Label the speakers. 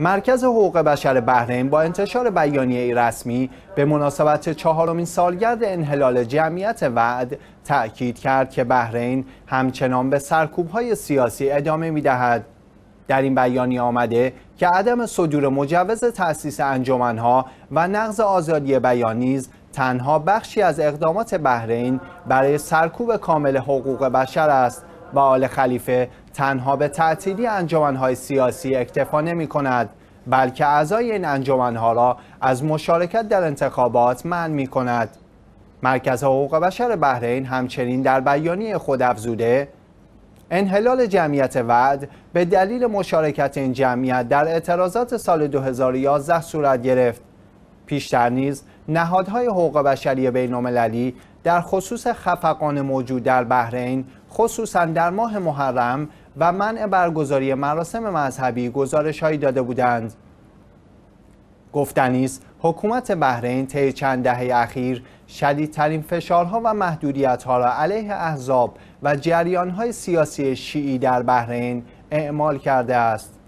Speaker 1: مرکز حقوق بشر بحرین با انتشار بیانیه رسمی به مناسبت چهارمین سالگرد انحلال جمعیت وعد تأکید کرد که بحرین همچنان به های سیاسی ادامه میدهد. در این بیانیه آمده که عدم صدور مجوز تأسیس انجمنها و نقض آزادی بیان نیز تنها بخشی از اقدامات بحرین برای سرکوب کامل حقوق بشر است و آل خلیفه تنها به تعطیلی انجمنهای سیاسی اکتفا نمی کند بلکه اعضای این انجمنها را از مشارکت در انتخابات منع می کند مرکز حقوق بشر بحرین همچنین در بیانیه خود افزوده انحلال جمعیت وعد به دلیل مشارکت این جمعیت در اعتراضات سال 2011 صورت گرفت پیشتر نیز نهادهای حقوق بشری بین‌المللی در خصوص خفقان موجود در بحرین خصوصا در ماه محرم و منع برگزاری مراسم مذهبی گزارش هایی داده بودند گفتنی است حکومت بحرین طی چند دهه اخیر شدیدترین فشارها و محدودیتها را علیه احزاب و جریانهای سیاسی شیعی در بحرین اعمال کرده است